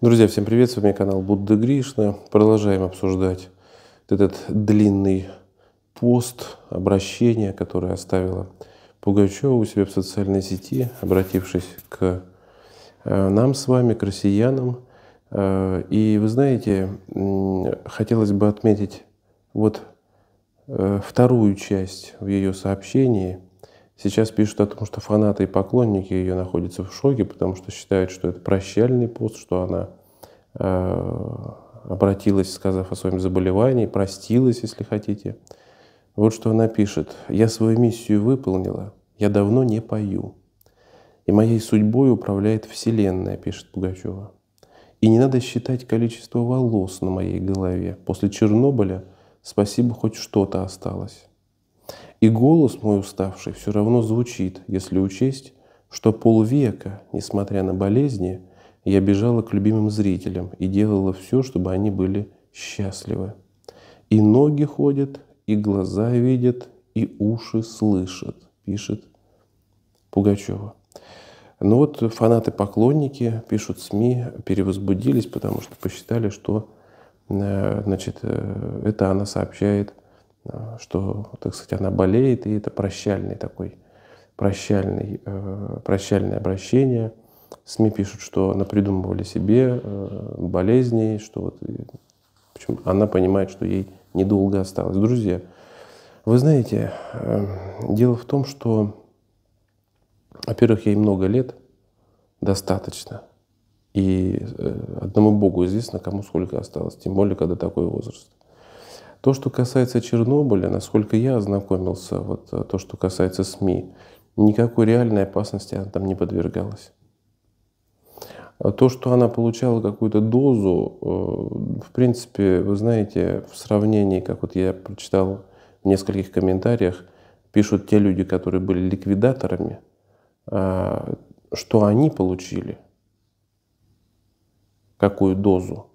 Друзья, всем привет, с вами канал Будда Гришна. Продолжаем обсуждать этот длинный пост, обращение, которое оставила Пугачева у себя в социальной сети, обратившись к э, нам с вами, к россиянам. Э, и вы знаете, хотелось бы отметить вот э, вторую часть в ее сообщении – Сейчас пишут о том, что фанаты и поклонники ее находятся в шоке, потому что считают, что это прощальный пост, что она э, обратилась, сказав о своем заболевании, простилась, если хотите. Вот что она пишет. «Я свою миссию выполнила, я давно не пою. И моей судьбой управляет Вселенная», — пишет Пугачева. «И не надо считать количество волос на моей голове. После Чернобыля, спасибо, хоть что-то осталось». И голос мой уставший все равно звучит, если учесть, что полвека, несмотря на болезни, я бежала к любимым зрителям и делала все, чтобы они были счастливы. И ноги ходят, и глаза видят, и уши слышат, пишет Пугачева. Ну вот фанаты-поклонники, пишут СМИ, перевозбудились, потому что посчитали, что э, значит, э, это она сообщает что, так сказать, она болеет, и это прощальный такой, прощальный, э, прощальное обращение. СМИ пишут, что она придумывали себе э, болезни, что вот, общем, она понимает, что ей недолго осталось. Друзья, вы знаете, э, дело в том, что, во-первых, ей много лет, достаточно. И одному Богу известно, кому сколько осталось, тем более, когда такой возраст. То, что касается Чернобыля, насколько я ознакомился, вот э, то, что касается СМИ, никакой реальной опасности она там не подвергалась. А то, что она получала какую-то дозу, э, в принципе, вы знаете, в сравнении, как вот я прочитал в нескольких комментариях, пишут те люди, которые были ликвидаторами, а, что они получили, какую дозу.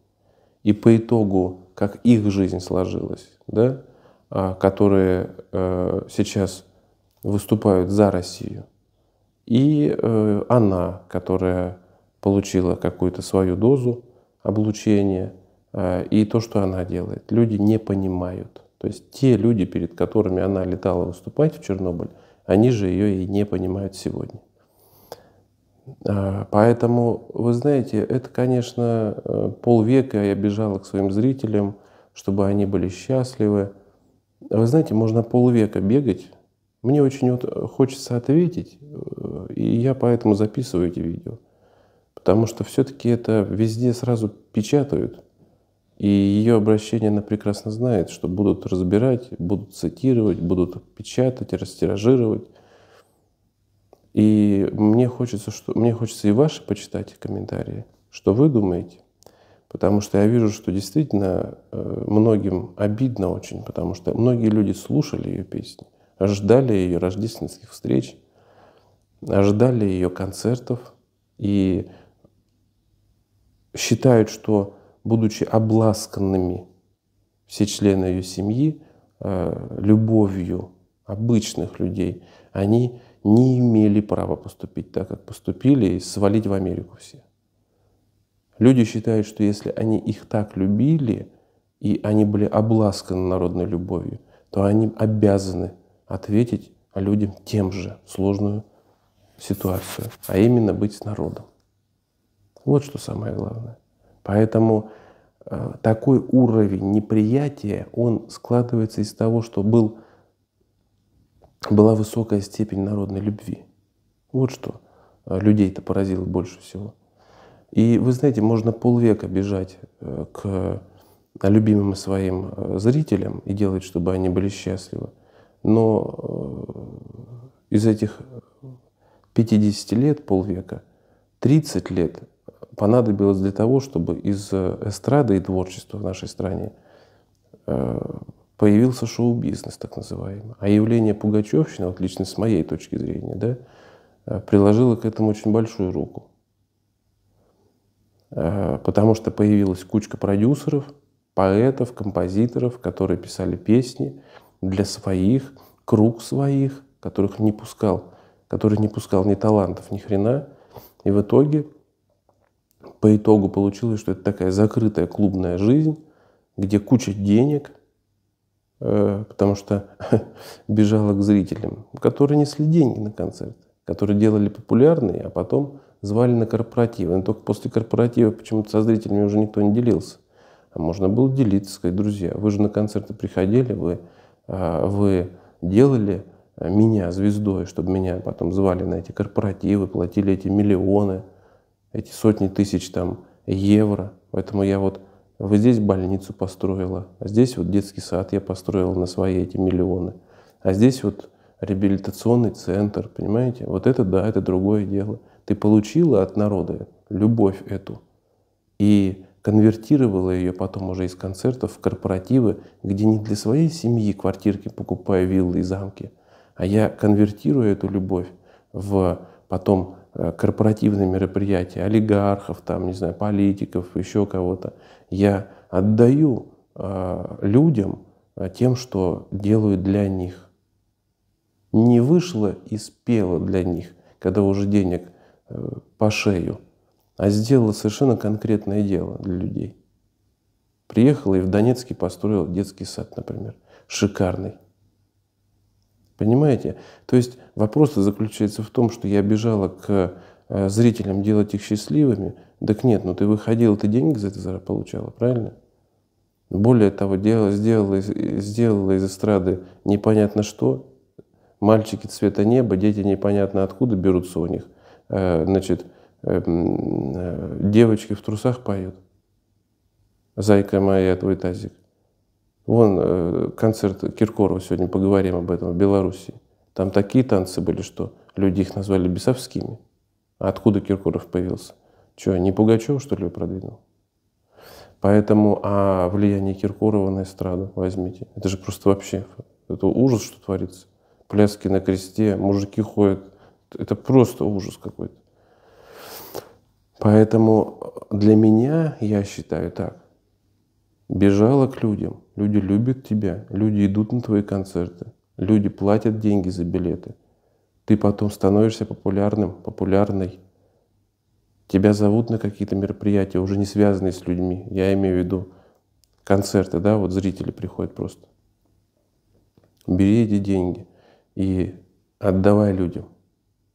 И по итогу как их жизнь сложилась, да, а, которые э, сейчас выступают за Россию, и э, она, которая получила какую-то свою дозу облучения, э, и то, что она делает. Люди не понимают. То есть те люди, перед которыми она летала выступать в Чернобыль, они же ее и не понимают сегодня. А, поэтому, вы знаете, это, конечно, э, полвека я бежала к своим зрителям, чтобы они были счастливы. Вы знаете, можно полвека бегать. Мне очень вот э, хочется ответить, э, и я поэтому записываю эти видео. Потому что все-таки это везде сразу печатают. И ее обращение она прекрасно знает, что будут разбирать, будут цитировать, будут печатать, растиражировать. И мне хочется, что, мне хочется и ваши почитать комментарии, что вы думаете. Потому что я вижу, что действительно э, многим обидно очень, потому что многие люди слушали ее песни, ожидали ее рождественских встреч, ожидали ее концертов и считают, что, будучи обласканными все члены ее семьи э, любовью обычных людей, они не имели права поступить так, как поступили, и свалить в Америку все. Люди считают, что если они их так любили, и они были обласканы народной любовью, то они обязаны ответить людям тем же сложную ситуацию, а именно быть с народом. Вот что самое главное. Поэтому э, такой уровень неприятия, он складывается из того, что был была высокая степень народной любви. Вот что э, людей-то поразило больше всего. И вы знаете, можно полвека бежать э, к э, любимым своим зрителям и делать, чтобы они были счастливы. Но из этих 50 лет, полвека, 30 лет понадобилось для того, чтобы из эстрады и творчества в нашей стране появился шоу-бизнес, так называемый. А явление Пугачевщины, вот лично с моей точки зрения, да, э, приложило к этому очень большую руку. Э, потому что появилась кучка продюсеров, поэтов, композиторов, которые писали песни для своих, круг своих, которых не пускал, который не пускал ни талантов, ни хрена. И в итоге, по итогу получилось, что это такая закрытая клубная жизнь, где куча денег – Э, потому что бежала к зрителям, которые несли деньги на концерт, которые делали популярные, а потом звали на корпоративы. Но только после корпоратива почему-то со зрителями уже никто не делился. А можно было делиться, сказать, друзья, вы же на концерты приходили, вы, а, вы делали а, меня звездой, чтобы меня потом звали на эти корпоративы, платили эти миллионы, эти сотни тысяч там евро. Поэтому я вот вот здесь больницу построила, а здесь вот детский сад я построила на свои эти миллионы. А здесь вот реабилитационный центр, понимаете? Вот это да, это другое дело. Ты получила от народа любовь эту и конвертировала ее потом уже из концертов в корпоративы, где не для своей семьи квартирки покупаю виллы и замки, а я конвертирую эту любовь в потом Э, корпоративные мероприятия, олигархов, там, не знаю, политиков, еще кого-то. Я отдаю э, людям э, тем, что делаю для них. Не вышло и спело для них, когда уже денег по шею, а сделала совершенно конкретное дело для людей. Приехала и в Донецке построила детский сад, например, шикарный. Понимаете? То есть вопрос заключается в том, что я бежала к э, зрителям делать их счастливыми. Так нет, ну ты выходила, ты деньги за это получала, правильно? Более того, делала, сделала, сделала из эстрады непонятно что. Мальчики цвета неба, дети непонятно откуда берутся у них. Э, значит, эм, э, девочки в трусах поют. Зайка моя, твой тазик. Вон э, концерт Киркорова, сегодня поговорим об этом, в Беларуси. Там такие танцы были, что люди их назвали бесовскими. А откуда Киркоров появился? Что, не Пугачев что ли, продвинул? Поэтому а влияние Киркорова на эстраду возьмите. Это же просто вообще, это ужас, что творится. Пляски на кресте, мужики ходят. Это просто ужас какой-то. Поэтому для меня, я считаю так, бежала к людям, Люди любят тебя, люди идут на твои концерты, люди платят деньги за билеты. Ты потом становишься популярным, популярной. Тебя зовут на какие-то мероприятия, уже не связанные с людьми. Я имею в виду концерты, да, вот зрители приходят просто. Бери эти деньги и отдавай людям.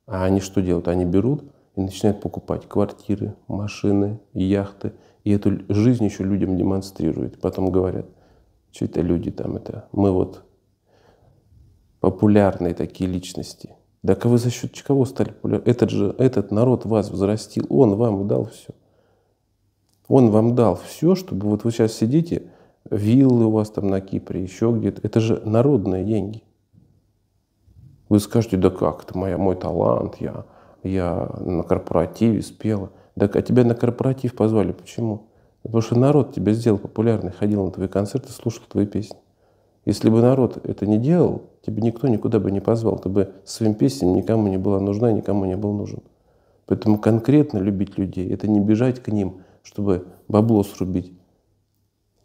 А они что делают? Они берут и начинают покупать квартиры, машины, яхты. И эту жизнь еще людям демонстрируют. Потом говорят, что это люди там это. Мы вот популярные такие личности. Так а вы за счет чего стали популярны? Этот же, этот народ вас взрастил, он вам дал все. Он вам дал все, чтобы вот вы сейчас сидите, виллы у вас там на Кипре, еще где-то. Это же народные деньги. Вы скажете, да как, это моя, мой талант, я, я на корпоративе спела. Так, а тебя на корпоратив позвали, почему? Потому что народ тебя сделал популярный, ходил на твои концерты, слушал твои песни. Если бы народ это не делал, тебя никто никуда бы не позвал. Ты бы своим песням никому не была нужна, никому не был нужен. Поэтому конкретно любить людей – это не бежать к ним, чтобы бабло срубить.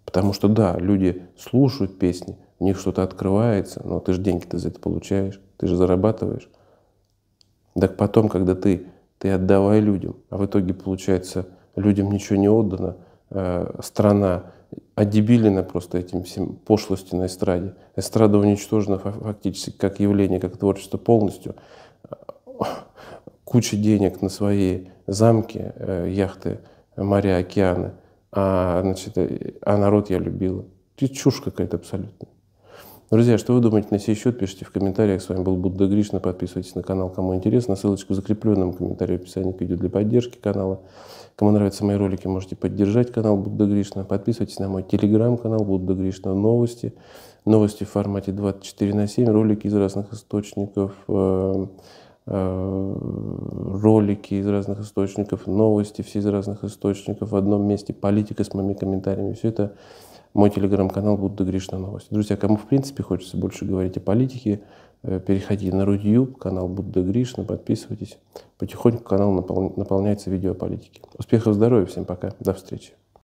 Потому что да, люди слушают песни, у них что-то открывается, но ты же деньги-то за это получаешь, ты же зарабатываешь. Так потом, когда ты, ты отдавай людям, а в итоге, получается, людям ничего не отдано – Э, страна одебилена просто этим всем пошлостью на эстраде. Эстрада уничтожена фактически как явление, как творчество полностью. Куча денег на свои замки, э, яхты, моря, океаны. А, значит, э, а народ я любила. Чушь какая-то абсолютно. Друзья, что вы думаете на сей счет, пишите в комментариях. С вами был Будда Гришна. Подписывайтесь на канал, кому интересно. Ссылочку в закрепленном комментарии в описании к видео для поддержки канала. Кому нравятся мои ролики, можете поддержать канал Будда Гришна. Подписывайтесь на мой телеграм-канал Будда Гришна новости. Новости в формате 24 на 7, ролики из разных источников, э, э, ролики из разных источников, новости все из разных источников в одном месте, политика с моими комментариями. Все это мой телеграм-канал «Будда Гришна Новости». Друзья, кому в принципе хочется больше говорить о политике, э, переходите на Рудью, канал Будда Гришна, подписывайтесь. Потихоньку канал наполняется видео о политике. Успехов, здоровья, всем пока, до встречи.